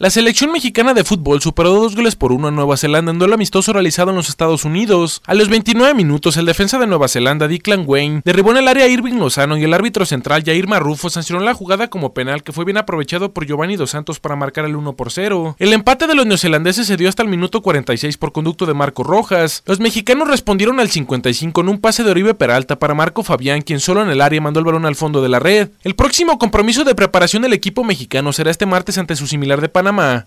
La selección mexicana de fútbol superó dos goles por uno a Nueva Zelanda en el amistoso realizado en los Estados Unidos. A los 29 minutos, el defensa de Nueva Zelanda, Declan Wayne, derribó en el área a Irving Lozano y el árbitro central, Jair Marrufo, sancionó la jugada como penal que fue bien aprovechado por Giovanni Dos Santos para marcar el 1 por 0. El empate de los neozelandeses se dio hasta el minuto 46 por conducto de Marco Rojas. Los mexicanos respondieron al 55 en un pase de Oribe Peralta para Marco Fabián, quien solo en el área mandó el balón al fondo de la red. El próximo compromiso de preparación del equipo mexicano será este martes ante su similar de Panamá Panamá.